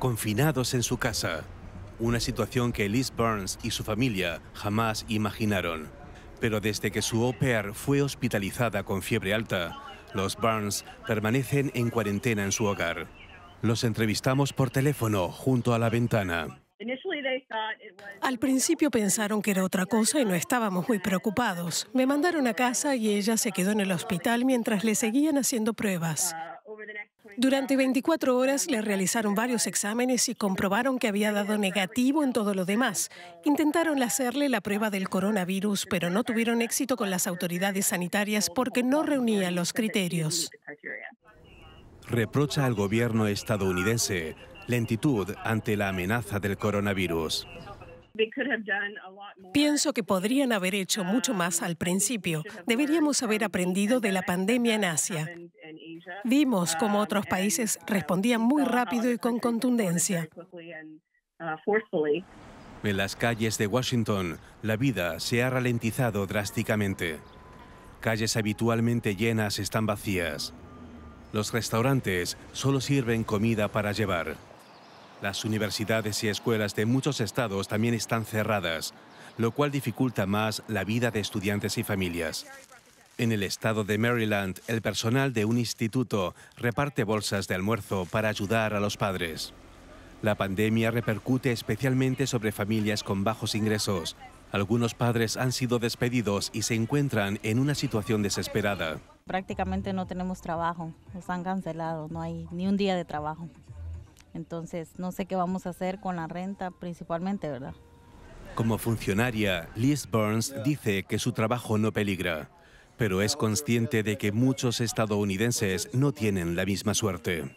confinados en su casa, una situación que Liz Burns y su familia jamás imaginaron. Pero desde que su au fue hospitalizada con fiebre alta, los Burns permanecen en cuarentena en su hogar. Los entrevistamos por teléfono junto a la ventana. Al principio pensaron que era otra cosa y no estábamos muy preocupados. Me mandaron a casa y ella se quedó en el hospital mientras le seguían haciendo pruebas. Durante 24 horas le realizaron varios exámenes y comprobaron que había dado negativo en todo lo demás. Intentaron hacerle la prueba del coronavirus, pero no tuvieron éxito con las autoridades sanitarias porque no reunía los criterios. Reprocha al gobierno estadounidense lentitud ante la amenaza del coronavirus. Pienso que podrían haber hecho mucho más al principio. Deberíamos haber aprendido de la pandemia en Asia. Vimos como otros países respondían muy rápido y con contundencia. En las calles de Washington, la vida se ha ralentizado drásticamente. Calles habitualmente llenas están vacías. Los restaurantes solo sirven comida para llevar. Las universidades y escuelas de muchos estados también están cerradas, lo cual dificulta más la vida de estudiantes y familias. En el estado de Maryland, el personal de un instituto reparte bolsas de almuerzo para ayudar a los padres. La pandemia repercute especialmente sobre familias con bajos ingresos. Algunos padres han sido despedidos y se encuentran en una situación desesperada. Prácticamente no tenemos trabajo, nos han cancelado, no hay ni un día de trabajo. Entonces, no sé qué vamos a hacer con la renta principalmente, ¿verdad? Como funcionaria, Liz Burns dice que su trabajo no peligra pero es consciente de que muchos estadounidenses no tienen la misma suerte.